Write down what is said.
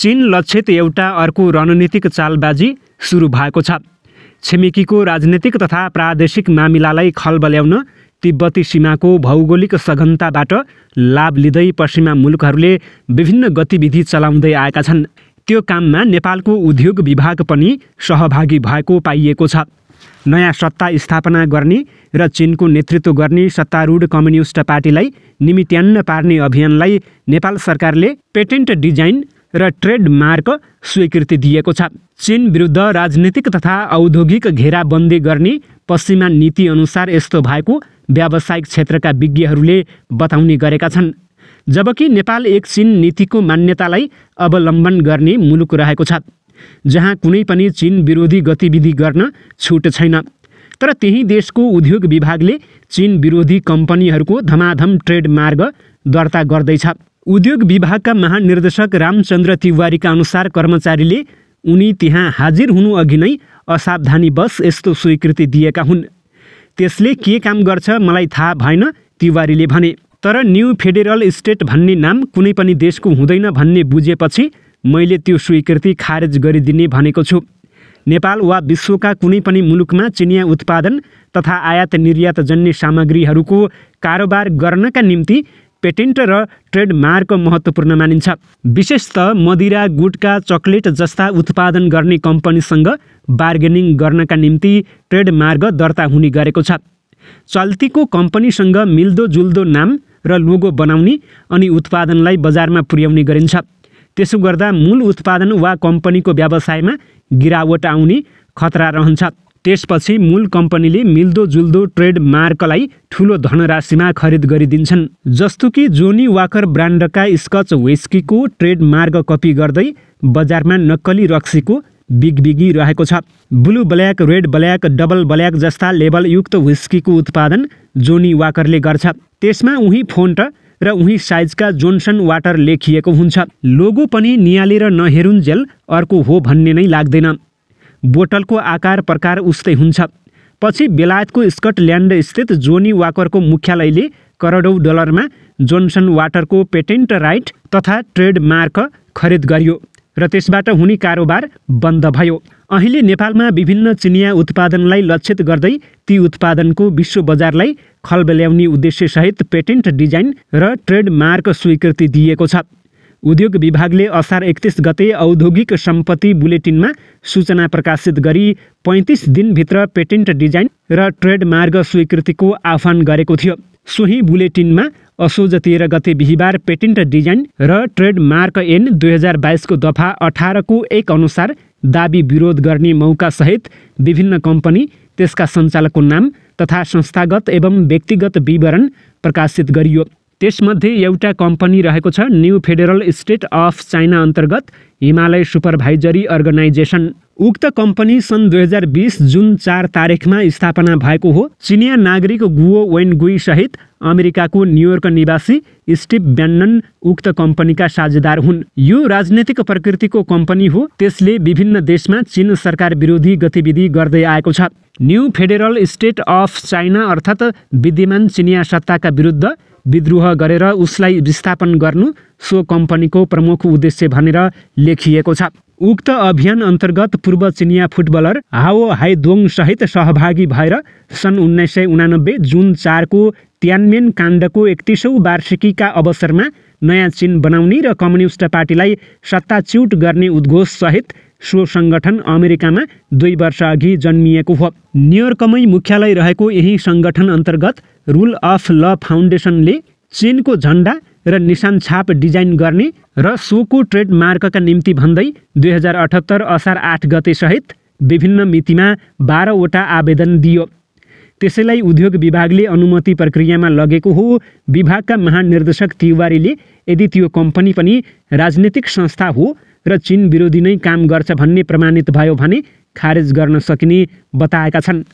चीन लक्षित एउटा अर्को रणनीतिक चालबाजी सुरु भएको छ छिमेकीको राजनीतिक तथा प्रादेशिक मामिलालाई खलबल्याउन तिब्बती सीमाको भौगोलिक सघनताबाट लाभ लिँदै पश्चिमा मुलुकहरूले विभिन्न गतिविधि चलाउँदै आएका छन् त्यो काममा नेपालको उद्योग विभाग पनि सहभागी भएको पाइएको छ नयाँ सत्ता स्थापना गर्ने र चिनको नेतृत्व गर्ने सत्तारूढ कम्युनिस्ट पार्टीलाई निमित्यान्न पार्ने अभियानलाई नेपाल सरकारले पेटेन्ट डिजाइन र ट्रेडमार्क स्वीकृति दिएको छ चीन विरुद्ध राजनीतिक तथा औद्योगिक घेराबन्दी गर्ने पश्चिमा नीतिअनुसार यस्तो भएको व्यावसायिक क्षेत्रका विज्ञहरूले बताउने गरेका छन् जबकि नेपाल एक चिन नीतिको मान्यतालाई अवलम्बन गर्ने मुलुक रहेको छ जहाँ कुनै पनि चिन विरोधी गतिविधि गर्न छुट छैन तर त्यही देशको उद्योग विभागले चिन विरोधी कम्पनीहरूको धमाधम ट्रेड मार्ग दर्ता गर्दैछ उद्योग विभागका महानिर्देशक रामचन्द्र तिवारीका अनुसार कर्मचारीले उनी त्यहाँ हाजिर हुनु अघि नै असावधानीवश यस्तो स्वीकृति दिएका हुन् त्यसले के काम गर्छ मलाई थाहा भएन तिवारीले भने तर न्यू फेडरल स्टेट भन्ने नाम कुनै पनि देशको हुँदैन भन्ने बुझेपछि मैले त्यो स्वीकृति खारेज गरिदिने भनेको छु नेपाल वा विश्वका कुनै पनि मुलुकमा चिनिया उत्पादन तथा आयात निर्यात जन्य सामग्रीहरूको कारोबार गर्नका निम्ति पेटेन्ट र ट्रेडमार्क महत्त्वपूर्ण मानिन्छ विशेष त मदिरा गुटका चक्लेट जस्ता उत्पादन गर्ने कम्पनीसँग बार्गेनिङ गर्नका निम्ति ट्रेडमार्ग दर्ता हुने गरेको छ चल्तीको कम्पनीसँग मिल्दोजुल्दो नाम र लोगो बनाउने अनि उत्पादनलाई बजारमा पुर्याउने गरिन्छ त्यसो गर्दा मूल उत्पादन वा कम्पनीको व्यवसायमा गिरावट आउने खतरा रहन्छ त्यसपछि मूल कम्पनीले मिल्दोजुल्दो मार्कलाई ठुलो धनराशिमा खरिद गरिदिन्छन् जस्तो कि जोनी वाकर ब्रान्डका स्कच विस्कीको ट्रेडमार्क कपी गर्दै बजारमा नक्कली रक्सीको बिगबिगी रहेको छ blue black red black double black जस्ता लेबलयुक्त विस्कीको उत्पादन जोनी वाकरले गर्छ त्यसमा उही फोन्ट र उही साइजका जोन्सन वाटर लेखिएको हुन्छ लोगो पनि निहालेर नहेरुन्जेल अर्को हो भन्ने नै लाग्दैन बोटलको आकार प्रकार उस्तै हुन्छ पछि बेलायतको स्कटल्यान्डस्थित जोनी वाकरको मुख्यालयले करोडौँ डलरमा जोन्सन वाटरको पेटेन्ट राइट तथा ट्रेडमार्क खरिद गरियो र त्यसबाट हुने कारोबार बन्द भयो अहिले नेपालमा विभिन्न चिनिया उत्पादनलाई लक्षित गर्दै ती उत्पादनको विश्व बजारलाई खलबल्याउने उद्देश्यसहित पेटेन्ट डिजाइन र ट्रेडमार्क स्वीकृति दिएको छ उद्योग विभागले असार एकतिस गते औद्योगिक सम्पत्ति बुलेटिनमा सूचना प्रकाशित गरी पैँतिस दिनभित्र पेटेन्ट डिजाइन र ट्रेडमार्ग स्वीकृतिको आह्वान गरेको थियो सोही बुलेटिनमा असोज तेह्र गते बिहिबार पेटेन्ट डिजाइन र ट्रेडमार्क एन दुई हजार बाइसको दफा अठारको एक अनुसार दाबी विरोध गर्ने मौकासहित विभिन्न कम्पनी त्यसका सञ्चालकको नाम तथा संस्थागत एवं व्यक्तिगत विवरण प्रकाशित गरियो त्यसमध्ये एउटा कम्पनी रहेको छ new federal state of China अन्तर्गत हिमालय सुपरभाइजरी अर्गनाइजेसन उक्त कम्पनी सन् दुई हजार बिस जुन चार तारिखमा स्थापना भएको हो चिनिया नागरिक गुओ वेनगुई सहित अमेरिकाको न्युयोर्क निवासी स्टिभ ब्यान्डन उक्त कम्पनीका साझेदार हुन् यो राजनैतिक प्रकृतिको कम्पनी हो त्यसले विभिन्न देशमा चीन सरकार विरोधी गतिविधि गर्दै आएको छ new federal state of China अर्थात् विद्यमान चिनिया सत्ताका विरुद्ध विद्रोह गरेर उसलाई विस्थापन गर्नु सो कम्पनीको प्रमुख उद्देश्य भनेर लेखिएको छ उक्त अभियान अन्तर्गत पूर्व चिनिया फुटबलर हाओ हाइदोङसहित सहभागी भएर सन् उन्नाइस सय उनानब्बे जुन चारको त्यानमेन काण्डको एकतिसौँ वार्षिकीका अवसरमा नयाँ चिन बनाउने र कम्युनिस्ट पार्टीलाई सत्ताच्युट गर्ने उद्घोषसहित सो सङ्गठन अमेरिकामा दुई वर्षअघि जन्मिएको हो न्युयोर्कमै मुख्यालय रहेको यही सङ्गठन अन्तर्गत रुल अफ ल फाउन्डेसनले चीनको झन्डा र निशान छाप डिजाइन गर्ने र सोको ट्रेडमार्कका निम्ति भन्दै दुई हजार अठहत्तर असार आठ गतेसहित विभिन्न मितिमा बाह्रवटा आवेदन दियो त्यसैलाई उद्योग विभागले अनुमति प्रक्रियामा लगेको हो विभागका महानिर्देशक तिवारीले यदि त्यो कम्पनी पनि राजनीतिक संस्था हो र चिन विरोधी नै काम गर्छ भन्ने प्रमाणित भयो भने खारेज गर्न सकिने बताएका छन्